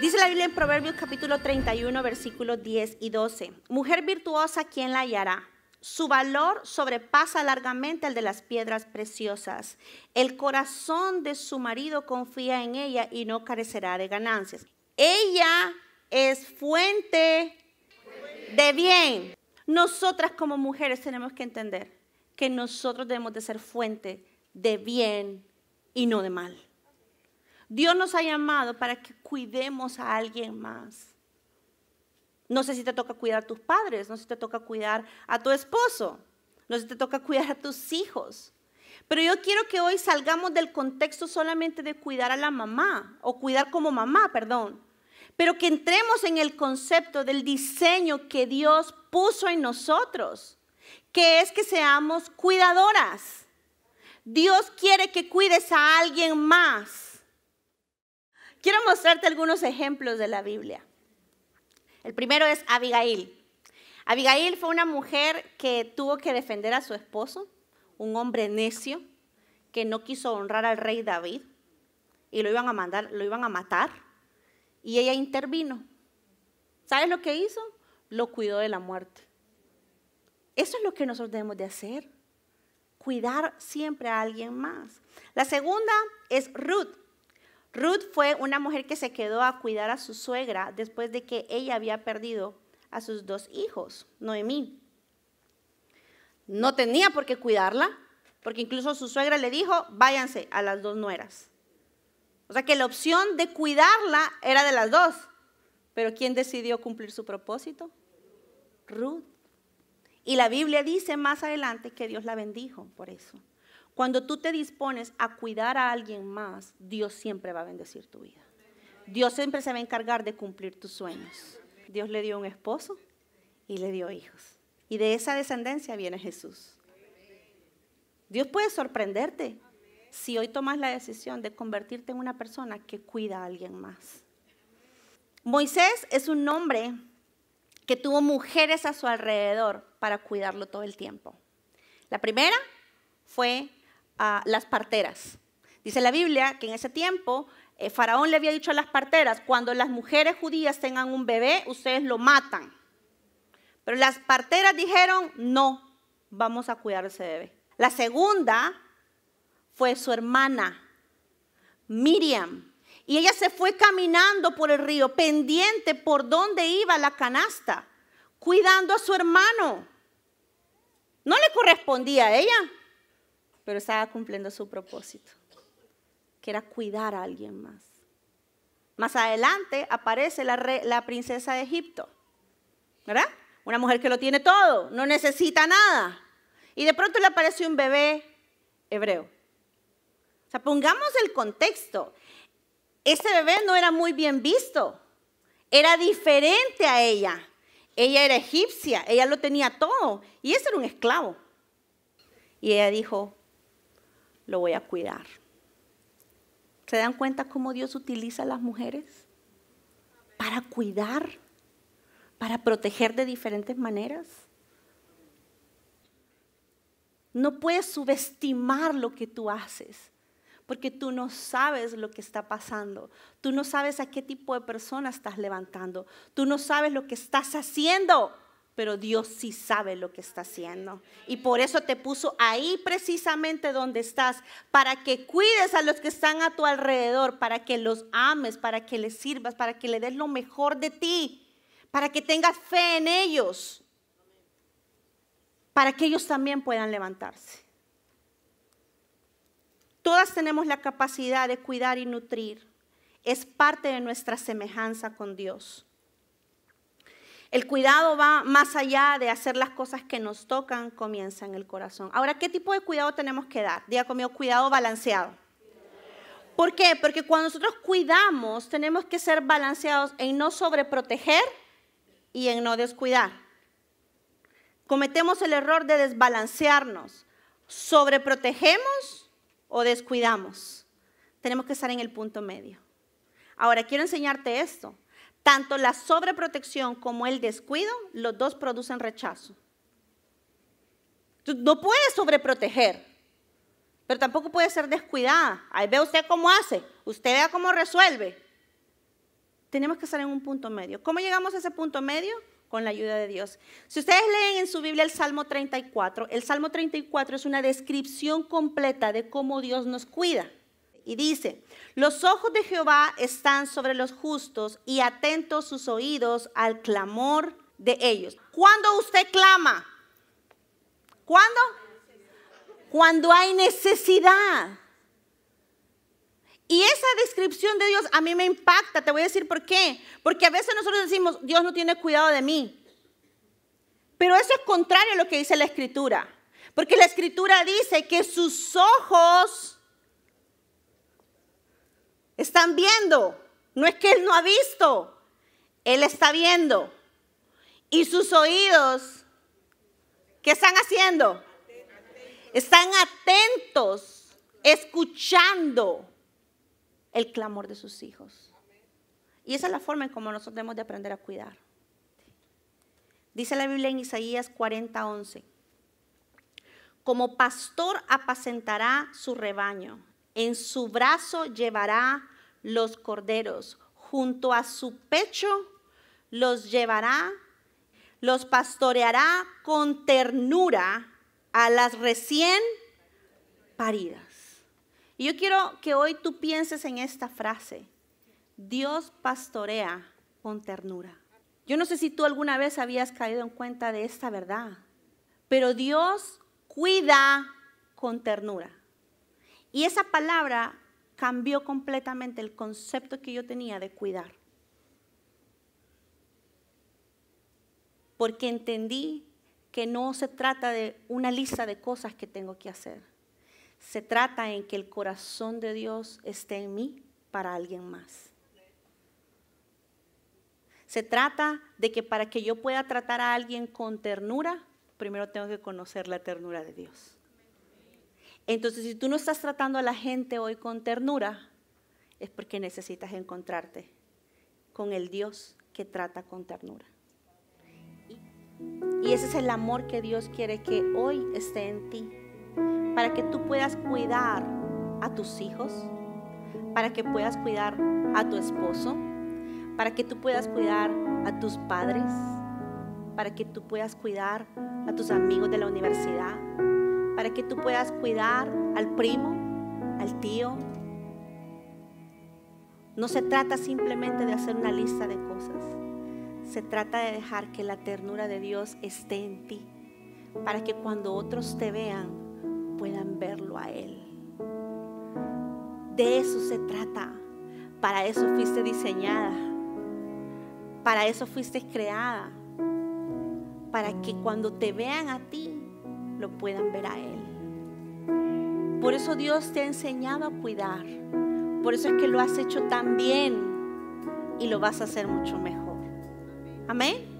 Dice la Biblia en Proverbios capítulo 31, versículos 10 y 12. Mujer virtuosa, ¿quién la hallará? Su valor sobrepasa largamente al de las piedras preciosas. El corazón de su marido confía en ella y no carecerá de ganancias. Ella es fuente de bien. Nosotras como mujeres tenemos que entender que nosotros debemos de ser fuente de bien y no de mal. Dios nos ha llamado para que cuidemos a alguien más. No sé si te toca cuidar a tus padres, no sé si te toca cuidar a tu esposo, no sé si te toca cuidar a tus hijos. Pero yo quiero que hoy salgamos del contexto solamente de cuidar a la mamá, o cuidar como mamá, perdón, pero que entremos en el concepto del diseño que Dios puso en nosotros, que es que seamos cuidadoras. Dios quiere que cuides a alguien más. Quiero mostrarte algunos ejemplos de la Biblia. El primero es Abigail. Abigail fue una mujer que tuvo que defender a su esposo, un hombre necio que no quiso honrar al rey David y lo iban a mandar, lo iban a matar y ella intervino. ¿Sabes lo que hizo? Lo cuidó de la muerte. Eso es lo que nosotros debemos de hacer. Cuidar siempre a alguien más. La segunda es Ruth. Ruth fue una mujer que se quedó a cuidar a su suegra después de que ella había perdido a sus dos hijos, Noemí. No tenía por qué cuidarla, porque incluso su suegra le dijo, váyanse a las dos nueras. O sea que la opción de cuidarla era de las dos, pero ¿quién decidió cumplir su propósito? Ruth. Y la Biblia dice más adelante que Dios la bendijo por eso. Cuando tú te dispones a cuidar a alguien más, Dios siempre va a bendecir tu vida. Dios siempre se va a encargar de cumplir tus sueños. Dios le dio un esposo y le dio hijos. Y de esa descendencia viene Jesús. Dios puede sorprenderte si hoy tomas la decisión de convertirte en una persona que cuida a alguien más. Moisés es un hombre que tuvo mujeres a su alrededor para cuidarlo todo el tiempo. La primera fue a las parteras. Dice la Biblia que en ese tiempo eh, Faraón le había dicho a las parteras, cuando las mujeres judías tengan un bebé, ustedes lo matan. Pero las parteras dijeron, no, vamos a cuidar ese bebé. La segunda fue su hermana, Miriam. Y ella se fue caminando por el río, pendiente por dónde iba la canasta, cuidando a su hermano. No le correspondía a ella pero estaba cumpliendo su propósito, que era cuidar a alguien más. Más adelante aparece la, princesa de Egipto, ¿verdad? Una mujer que lo tiene todo, no necesita nada. Y de pronto le aparece un bebé hebreo. O sea, pongamos el contexto. Ese bebé no era muy bien visto, era diferente a ella. Ella era egipcia, ella lo tenía todo y ese era un esclavo. Y ella dijo, lo voy a cuidar. ¿Se dan cuenta cómo Dios utiliza a las mujeres? Para cuidar, para proteger de diferentes maneras. No puedes subestimar lo que tú haces, porque tú no sabes lo que está pasando. Tú no sabes a qué tipo de persona estás levantando. Tú no sabes lo que estás haciendo pero Dios sí sabe lo que está haciendo. Y por eso te puso ahí precisamente donde estás, para que cuides a los que están a tu alrededor, para que los ames, para que les sirvas, para que le des lo mejor de ti, para que tengas fe en ellos, para que ellos también puedan levantarse. Todas tenemos la capacidad de cuidar y nutrir. Es parte de nuestra semejanza con Dios. El cuidado va más allá de hacer las cosas que nos tocan, comienza en el corazón. Ahora, ¿qué tipo de cuidado tenemos que dar? Diga conmigo, cuidado balanceado. ¿Por qué? Porque cuando nosotros cuidamos, tenemos que ser balanceados en no sobreproteger y en no descuidar. Cometemos el error de desbalancearnos. ¿Sobreprotegemos o descuidamos? Tenemos que estar en el punto medio. Ahora, quiero enseñarte esto. Tanto la sobreprotección como el descuido, los dos producen rechazo. no puedes sobreproteger, pero tampoco puede ser descuidada. Ahí ve usted cómo hace, usted vea cómo resuelve. Tenemos que estar en un punto medio. ¿Cómo llegamos a ese punto medio? Con la ayuda de Dios. Si ustedes leen en su Biblia el Salmo 34, el Salmo 34 es una descripción completa de cómo Dios nos cuida. Y dice, los ojos de Jehová están sobre los justos y atentos sus oídos al clamor de ellos. ¿Cuándo usted clama? ¿Cuándo? Cuando hay necesidad. Y esa descripción de Dios a mí me impacta, te voy a decir por qué. Porque a veces nosotros decimos, Dios no tiene cuidado de mí. Pero eso es contrario a lo que dice la escritura. Porque la escritura dice que sus ojos están viendo. No es que Él no ha visto. Él está viendo. Y sus oídos, ¿qué están haciendo? Están atentos, escuchando el clamor de sus hijos. Y esa es la forma en cómo nosotros debemos de aprender a cuidar. Dice la Biblia en Isaías 40.11 11. Como pastor apacentará su rebaño en su brazo llevará los corderos, junto a su pecho los llevará, los pastoreará con ternura a las recién paridas. Y yo quiero que hoy tú pienses en esta frase. Dios pastorea con ternura. Yo no sé si tú alguna vez habías caído en cuenta de esta verdad, pero Dios cuida con ternura. Y esa palabra cambió completamente el concepto que yo tenía de cuidar. Porque entendí que no se trata de una lista de cosas que tengo que hacer. Se trata en que el corazón de Dios esté en mí para alguien más. Se trata de que para que yo pueda tratar a alguien con ternura, primero tengo que conocer la ternura de Dios. Entonces, si tú no estás tratando a la gente hoy con ternura, es porque necesitas encontrarte con el Dios que trata con ternura. Y ese es el amor que Dios quiere que hoy esté en ti, para que tú puedas cuidar a tus hijos, para que puedas cuidar a tu esposo, para que tú puedas cuidar a tus padres, para que tú puedas cuidar a tus amigos de la universidad, que tú puedas cuidar al primo, al tío. No se trata simplemente de hacer una lista de cosas. Se trata de dejar que la ternura de Dios esté en ti, para que cuando otros te vean puedan verlo a Él. De eso se trata. Para eso fuiste diseñada. Para eso fuiste creada. Para que cuando te vean a ti lo puedan ver a Él. Por eso Dios te ha enseñado a cuidar. Por eso es que lo has hecho tan bien y lo vas a hacer mucho mejor. Amén.